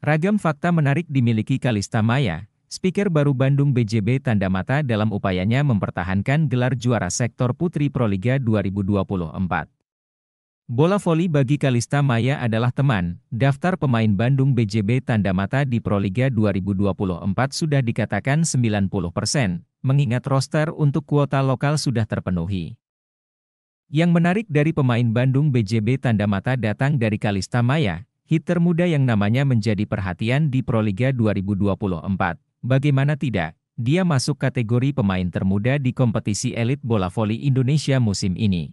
Ragam fakta menarik dimiliki Kalista Maya, speaker baru Bandung BJB tanda mata dalam upayanya mempertahankan gelar juara sektor putri Proliga 2024. Bola voli bagi Kalista Maya adalah teman, daftar pemain Bandung BJB tanda mata di Proliga 2024 sudah dikatakan 90 persen, mengingat roster untuk kuota lokal sudah terpenuhi. Yang menarik dari pemain Bandung BJB tanda mata datang dari Kalista Maya, hitter muda yang namanya menjadi perhatian di Proliga 2024. Bagaimana tidak, dia masuk kategori pemain termuda di kompetisi elit bola voli Indonesia musim ini.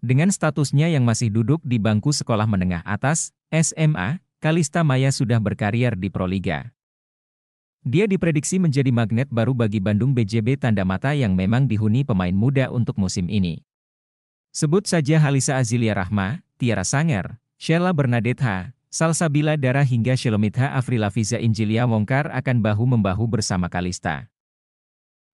Dengan statusnya yang masih duduk di bangku sekolah menengah atas, SMA, Kalista Maya sudah berkarier di Proliga. Dia diprediksi menjadi magnet baru bagi Bandung BJB tanda mata yang memang dihuni pemain muda untuk musim ini. Sebut saja Halisa Azilia Rahma, Tiara Sanger, Sheila Bernadette Salsabila darah hingga Shelomitha Afrila Fiza Injilia Wongkar akan bahu-membahu bersama Kalista.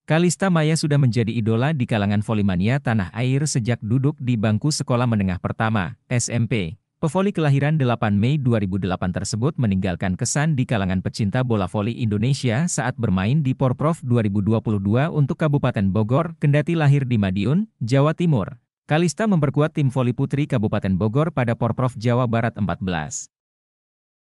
Kalista Maya sudah menjadi idola di kalangan volimania tanah air sejak duduk di bangku sekolah menengah pertama, SMP. Pevoli kelahiran 8 Mei 2008 tersebut meninggalkan kesan di kalangan pecinta bola voli Indonesia saat bermain di Porprov 2022 untuk Kabupaten Bogor, kendati lahir di Madiun, Jawa Timur. Kalista memperkuat tim voli putri Kabupaten Bogor pada Porprov Jawa Barat 14.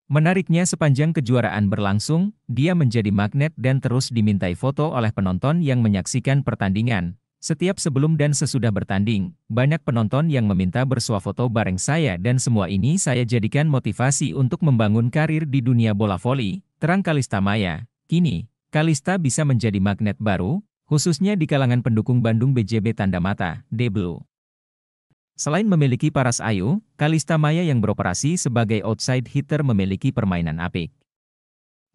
Menariknya sepanjang kejuaraan berlangsung, dia menjadi magnet dan terus dimintai foto oleh penonton yang menyaksikan pertandingan. Setiap sebelum dan sesudah bertanding, banyak penonton yang meminta foto bareng saya dan semua ini saya jadikan motivasi untuk membangun karir di dunia bola voli, terang Kalista Maya. Kini, Kalista bisa menjadi magnet baru, khususnya di kalangan pendukung Bandung BJB Tanda Mata, Deblu. Selain memiliki Paras Ayu, Kalista Maya yang beroperasi sebagai outside hitter memiliki permainan apik.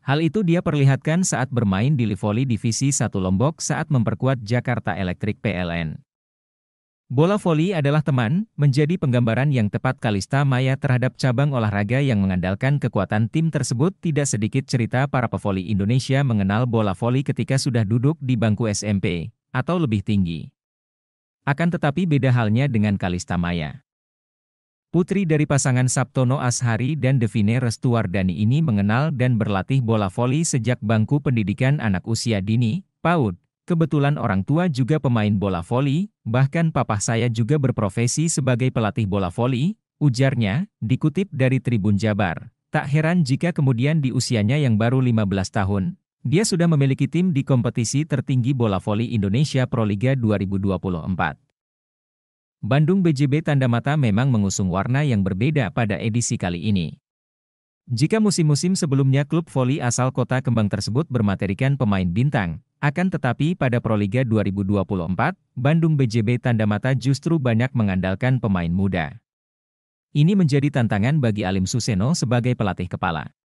Hal itu dia perlihatkan saat bermain di Livoli Divisi 1 Lombok saat memperkuat Jakarta Electric PLN. Bola voli adalah teman, menjadi penggambaran yang tepat Kalista Maya terhadap cabang olahraga yang mengandalkan kekuatan tim tersebut. Tidak sedikit cerita para pevoli Indonesia mengenal bola voli ketika sudah duduk di bangku SMP, atau lebih tinggi. Akan tetapi beda halnya dengan Kalista Maya. Putri dari pasangan Sabtono Ashari dan Devine Restuardani ini mengenal dan berlatih bola voli sejak bangku pendidikan anak usia dini, PAUD. Kebetulan orang tua juga pemain bola voli, bahkan Papa saya juga berprofesi sebagai pelatih bola voli, ujarnya, dikutip dari Tribun Jabar. Tak heran jika kemudian di usianya yang baru 15 tahun, dia sudah memiliki tim di kompetisi tertinggi bola voli Indonesia Proliga 2024. Bandung BJB Tanda Mata memang mengusung warna yang berbeda pada edisi kali ini. Jika musim-musim sebelumnya klub voli asal kota Kembang tersebut bermaterikan pemain bintang, akan tetapi pada Proliga 2024, Bandung BJB Tanda Mata justru banyak mengandalkan pemain muda. Ini menjadi tantangan bagi Alim Suseno sebagai pelatih kepala.